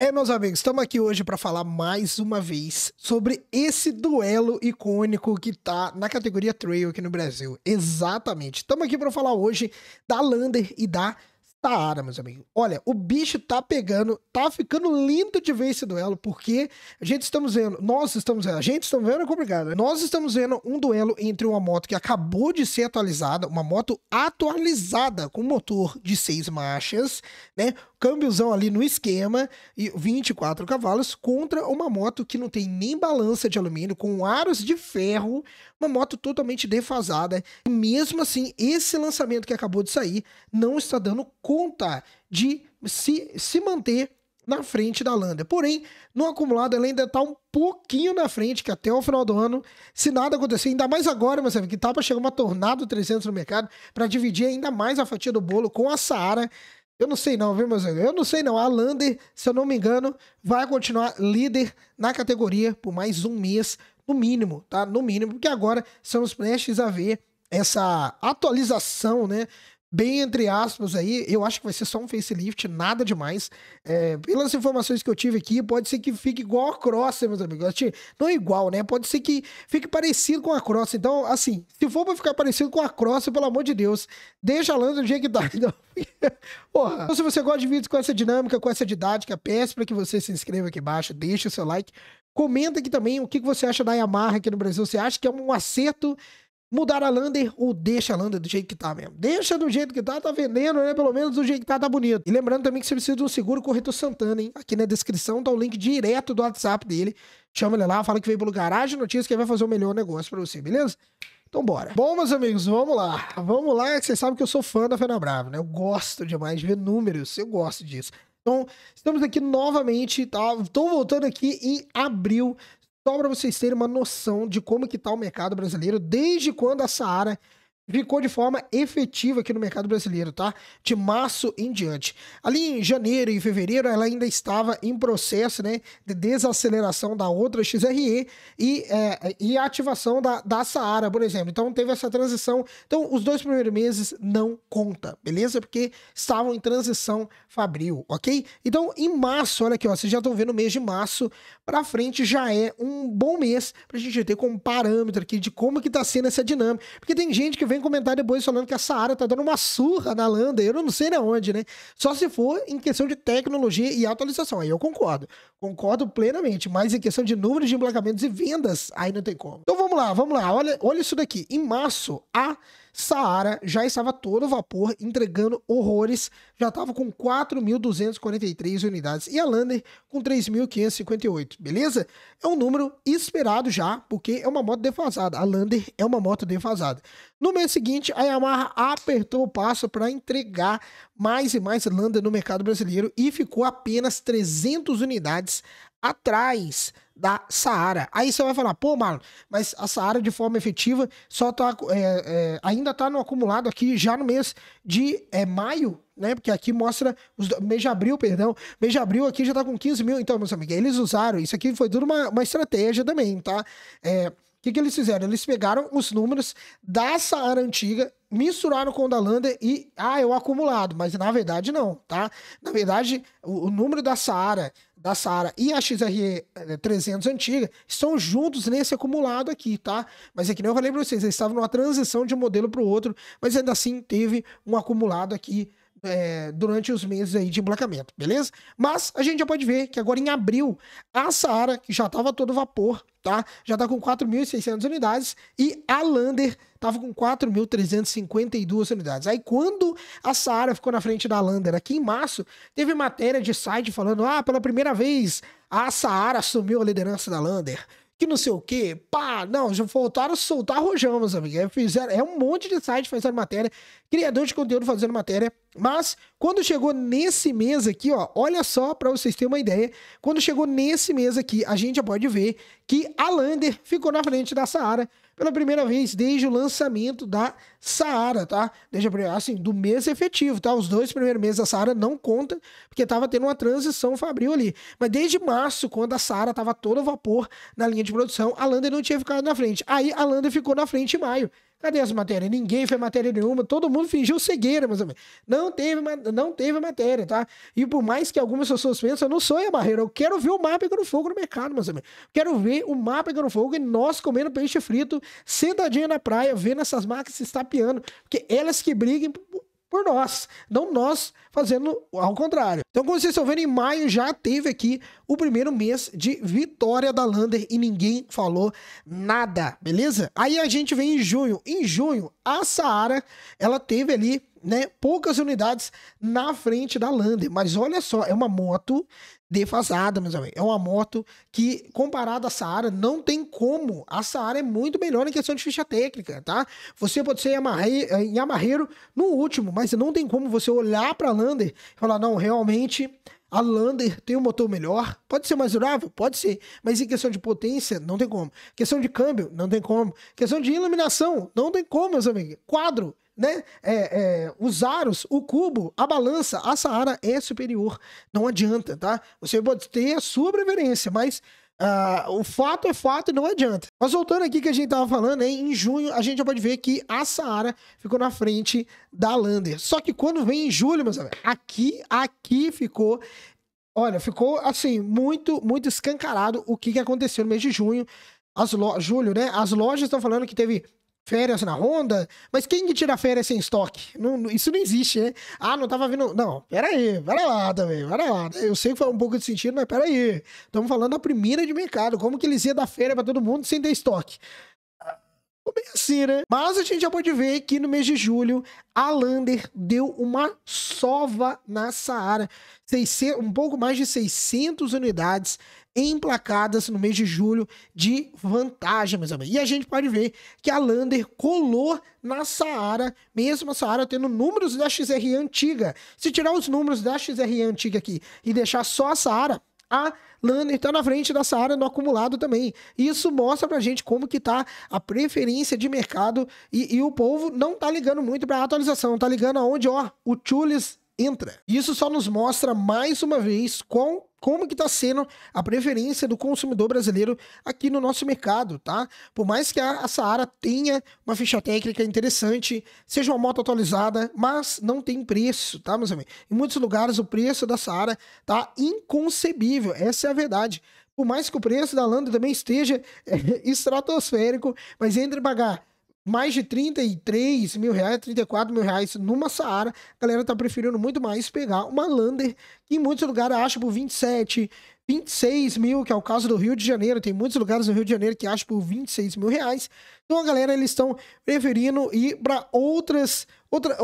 É, meus amigos, estamos aqui hoje para falar mais uma vez sobre esse duelo icônico que tá na categoria Trail aqui no Brasil. Exatamente. Estamos aqui para falar hoje da Lander e da Saara, meus amigos. Olha, o bicho tá pegando, tá ficando lindo de ver esse duelo, porque a gente estamos vendo, nós estamos vendo, a gente está vendo é complicado, né? Nós estamos vendo um duelo entre uma moto que acabou de ser atualizada, uma moto atualizada com motor de seis marchas, né? câmbiozão ali no esquema, e 24 cavalos, contra uma moto que não tem nem balança de alumínio, com aros de ferro, uma moto totalmente defasada. E mesmo assim, esse lançamento que acabou de sair não está dando conta de se, se manter na frente da Lander. Porém, no acumulado ela ainda está um pouquinho na frente, que até o final do ano, se nada acontecer, ainda mais agora, mas que tá para chegar uma Tornado 300 no mercado, para dividir ainda mais a fatia do bolo com a Saara, eu não sei não, viu, meus amigos? Eu não sei não. A Lander, se eu não me engano, vai continuar líder na categoria por mais um mês, no mínimo, tá? No mínimo, porque agora estamos prestes a ver essa atualização, né? bem entre aspas aí, eu acho que vai ser só um facelift, nada demais. É, pelas informações que eu tive aqui, pode ser que fique igual a Cross meus amigos. Assim, não igual, né? Pode ser que fique parecido com a Cross Então, assim, se for pra ficar parecido com a Cross, pelo amor de Deus, deixa a Lanza do jeito que tá. Então, porra. Então, se você gosta de vídeos com essa dinâmica, com essa didática, peço pra que você se inscreva aqui embaixo, deixa o seu like. Comenta aqui também o que você acha da Yamaha aqui no Brasil. Você acha que é um acerto mudar a lander ou deixa a lander do jeito que tá mesmo. Deixa do jeito que tá, tá vendendo, né? Pelo menos do jeito que tá, tá bonito. E lembrando também que você precisa de um seguro corretor Santana, hein? Aqui na descrição tá o link direto do WhatsApp dele. Chama ele lá, fala que veio pelo Garagem Notícias que ele vai fazer o melhor negócio pra você, beleza? Então bora. Bom, meus amigos, vamos lá. Vamos lá, vocês sabem que eu sou fã da Fena Brava, né? Eu gosto demais de ver números, eu gosto disso. Então, estamos aqui novamente, tá? Estou voltando aqui em abril. Só para vocês terem uma noção de como que tá o mercado brasileiro desde quando a Saara ficou de forma efetiva aqui no mercado brasileiro, tá? De março em diante. Ali em janeiro e fevereiro, ela ainda estava em processo, né, de desaceleração da outra XRE e, é, e ativação da, da Saara, por exemplo. Então teve essa transição. Então os dois primeiros meses não conta, beleza? Porque estavam em transição fabril, ok? Então em março, olha aqui, ó, vocês já estão vendo o mês de março para frente já é um bom mês para a gente ter como parâmetro aqui de como que tá sendo essa dinâmica, porque tem gente que vem vem comentar depois falando que a Saara tá dando uma surra na Landa, eu não sei de onde, né? Só se for em questão de tecnologia e atualização, aí eu concordo. Concordo plenamente, mas em questão de números de emplacamentos e vendas, aí não tem como. Então vamos lá, vamos lá. Olha, olha isso daqui. Em março, a Saara já estava todo vapor, entregando horrores. Já estava com 4.243 unidades e a Lander com 3.558, beleza? É um número esperado já, porque é uma moto defasada. A Lander é uma moto defasada. No mês seguinte, a Yamaha apertou o passo para entregar mais e mais Lander no mercado brasileiro e ficou apenas 300 unidades atrás da Saara. Aí você vai falar, pô, Marlon, mas a Saara de forma efetiva só tá, é, é, ainda está no acumulado aqui já no mês de é, maio, né? Porque aqui mostra os mês de abril, perdão. Mês de abril aqui já está com 15 mil. Então, meus amigos, eles usaram. Isso aqui foi tudo uma, uma estratégia também, tá? É, o que, que, eles fizeram? Eles pegaram os números da Saara antiga, misturaram com o da Lander e, ah, é o acumulado. Mas na verdade não, tá? Na verdade, o, o número da Saara da Sara e a XRE eh, 300 antiga estão juntos nesse acumulado aqui, tá? Mas é que nem eu falei para vocês, eles estavam numa transição de um modelo para o outro, mas ainda assim teve um acumulado aqui é, durante os meses aí de emplacamento, beleza? Mas a gente já pode ver que agora em abril, a Saara, que já estava todo vapor, tá? Já está com 4.600 unidades e a Lander estava com 4.352 unidades. Aí quando a Saara ficou na frente da Lander aqui em março, teve matéria de site falando: ah, pela primeira vez a Saara assumiu a liderança da Lander que não sei o que pá, não, já voltaram a soltar rojão, meus amigos. É, fizeram, é um monte de site fazendo matéria, criador de conteúdo fazendo matéria. Mas, quando chegou nesse mês aqui, ó, olha só para vocês terem uma ideia. Quando chegou nesse mês aqui, a gente já pode ver que a Lander ficou na frente da Saara pela primeira vez desde o lançamento da Saara, tá? Desde a, assim, do mês efetivo, tá? Os dois primeiros meses da Saara não conta, porque tava tendo uma transição fabril ali. Mas desde março, quando a Saara tava todo vapor na linha de produção, a Lander não tinha ficado na frente. Aí a Lander ficou na frente em maio. Cadê as matérias? Ninguém fez matéria nenhuma, todo mundo fingiu cegueira, mas não teve, não teve matéria, tá? E por mais que algumas pessoas pensem, eu não sou a barreira, eu quero ver o mapa pegando fogo no mercado, mas quero ver o mapa pegando fogo e nós comendo peixe frito, sentadinha na praia, vendo essas máquinas se estapeando, porque elas que briguem por nós, não nós fazendo ao contrário. Então, como vocês estão vendo, em maio já teve aqui o primeiro mês de vitória da Lander e ninguém falou nada, beleza? Aí a gente vem em junho. Em junho, a Saara, ela teve ali né, poucas unidades na frente da Lander. Mas olha só, é uma moto defasada, meus amigos. É uma moto que, comparada à Saara, não tem como. A Saara é muito melhor em questão de ficha técnica, tá? Você pode ser em amarreiro eh, no último, mas não tem como você olhar para a Lander e falar, não, realmente... A Lander tem um motor melhor, pode ser mais durável, pode ser, mas em questão de potência, não tem como. Questão de câmbio, não tem como. Questão de iluminação, não tem como, meus amigos. Quadro, né, é, é, os aros, o cubo, a balança, a Saara é superior. Não adianta, tá? Você pode ter a sua preferência, mas uh, o fato é fato e não adianta. Mas voltando aqui que a gente tava falando, hein, em junho a gente já pode ver que a Saara ficou na frente da Lander. Só que quando vem em julho, meus amigos, aqui, aqui ficou olha, ficou assim, muito, muito escancarado o que, que aconteceu no mês de junho. As Julho, né? As lojas estão falando que teve férias na Honda, mas quem que tira férias sem estoque? Não, não, isso não existe, né? Ah, não tava vindo. Não, peraí, para lá também, para lá. Eu sei que foi um pouco de sentido, mas peraí. Estamos falando da primeira de mercado. Como que eles iam dar férias para todo mundo sem ter estoque? bem assim, né? Mas a gente já pode ver que no mês de julho, a Lander deu uma sova na Saara. um pouco mais de 600 unidades emplacadas no mês de julho de vantagem, meus amigos. E a gente pode ver que a Lander colou na Saara, mesmo a Saara tendo números da XR antiga. Se tirar os números da XR antiga aqui e deixar só a Saara, a Lander está na frente da Saara no acumulado também. Isso mostra pra gente como que tá a preferência de mercado e, e o povo não tá ligando muito pra atualização, tá ligando aonde, ó, o Chulis entra. Isso só nos mostra mais uma vez quão como que está sendo a preferência do consumidor brasileiro aqui no nosso mercado, tá? Por mais que a, Saara tenha uma ficha técnica interessante, seja uma moto atualizada, mas não tem preço, tá, meus amigos? Em muitos lugares o preço da Saara tá inconcebível, essa é a verdade. Por mais que o preço da Lando também esteja estratosférico, mas entre pagar mais de 33 mil reais, 34 mil reais numa Saara, a galera tá preferindo muito mais pegar uma Lander, que em muitos lugares acha por 27, 26 mil, que é o caso do Rio de Janeiro. Tem muitos lugares no Rio de Janeiro que acha por 26 mil reais. Então a galera, eles estão preferindo ir para outras Outra,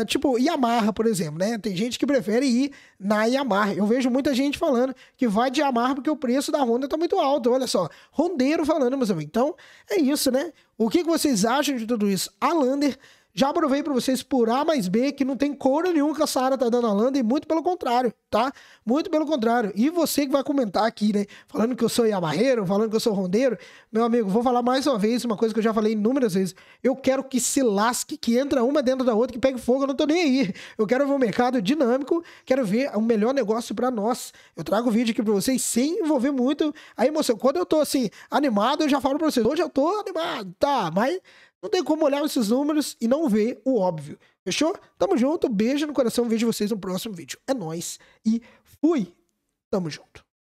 é, tipo, Yamaha, por exemplo, né? Tem gente que prefere ir na Yamaha. Eu vejo muita gente falando que vai de Yamaha porque o preço da Honda tá muito alto. Olha só, rondeiro falando, meus amigos. Então, é isso, né? O que, que vocês acham de tudo isso? A Lander já provei para vocês por A mais B que não tem couro nenhum que a Sara tá dando a Landa e muito pelo contrário, tá? Muito pelo contrário. E você que vai comentar aqui, né? Falando que eu sou Yamarreiro, falando que eu sou rondeiro, meu amigo, vou falar mais uma vez uma coisa que eu já falei inúmeras vezes. Eu quero que se lasque, que entra uma dentro da outra, que pegue fogo, eu não tô nem aí. Eu quero ver um mercado dinâmico, quero ver o um melhor negócio para nós. Eu trago vídeo aqui para vocês sem envolver muito a emoção. Quando eu tô assim animado, eu já falo para vocês, hoje eu tô animado, tá? Mas não tem como olhar esses números e não ver o óbvio. Fechou? Tamo junto, beijo no coração, vejo vocês no próximo vídeo. É nós e fui. Tamo junto.